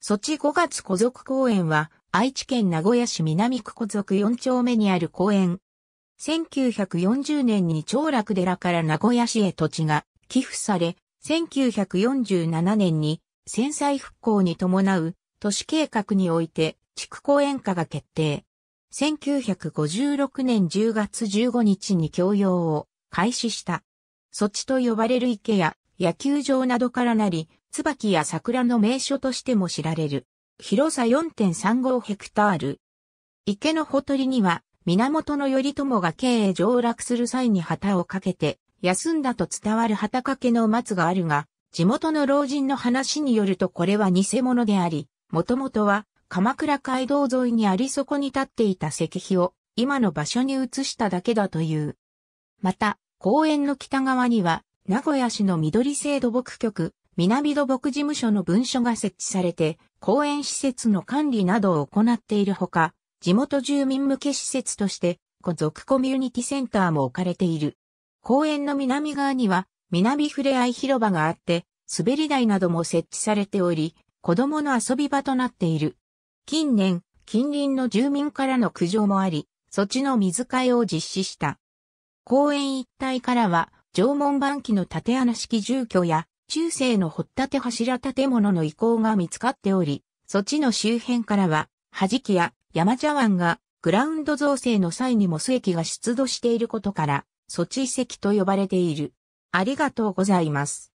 ソチ5月古族公園は、愛知県名古屋市南区古族4丁目にある公園。1940年に長楽寺から名古屋市へ土地が寄付され、1947年に戦災復興に伴う都市計画において地区公園化が決定。1956年10月15日に供用を開始した。措置と呼ばれる池や野球場などからなり、椿や桜の名所としても知られる。広さ4.35ヘクタール。池のほとりには、源頼朝が京へ上洛する際に旗をかけて、休んだと伝わる旗掛けの松があるが、地元の老人の話によるとこれは偽物であり、もともとは鎌倉街道沿いにありそこに立っていた石碑を今の場所に移しただけだという。また、公園の北側には、名古屋市の緑製土木局、南土木事務所の文書が設置されて、公園施設の管理などを行っているほか、地元住民向け施設として、古族コミュニティセンターも置かれている。公園の南側には、南ふれあい広場があって、滑り台なども設置されており、子供の遊び場となっている。近年、近隣の住民からの苦情もあり、措置の水替えを実施した。公園一帯からは、縄文晩期の縦穴式住居や中世の掘っ立て柱建物の遺構が見つかっており、そちの周辺からは、はじきや山茶湾がグラウンド造成の際にも水域が出土していることから、そち遺跡と呼ばれている。ありがとうございます。